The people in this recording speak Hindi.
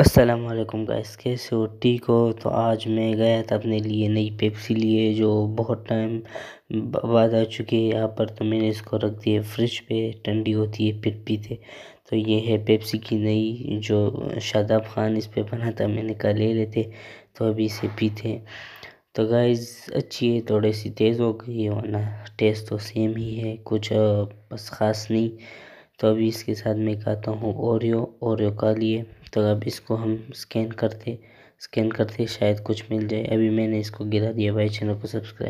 असलम गाइस कैसे हो ठीक हो तो आज मैं गया था अपने लिए नई पेप्सी लिए जो बहुत टाइम बाद आ चुकी है यहाँ पर तो मैंने इसको रख दिया फ्रिज पे ठंडी होती है फिर पीते तो ये है पेप्सी की नई जो शादाब खान इस पे बना था मैंने कहा ले लेते तो अभी इसे पीते तो गाइस अच्छी है थोड़ी सी तेज़ हो गई है वरना टेस्ट तो सेम ही है कुछ बस ख़ास नहीं तो अभी इसके साथ मैं खाता हूँ ओरियो ओरियो का लिए तो अब इसको हम स्कैन करते स्कैन करते शायद कुछ मिल जाए अभी मैंने इसको गिरा दिया भाई चैनल को सब्सक्राइब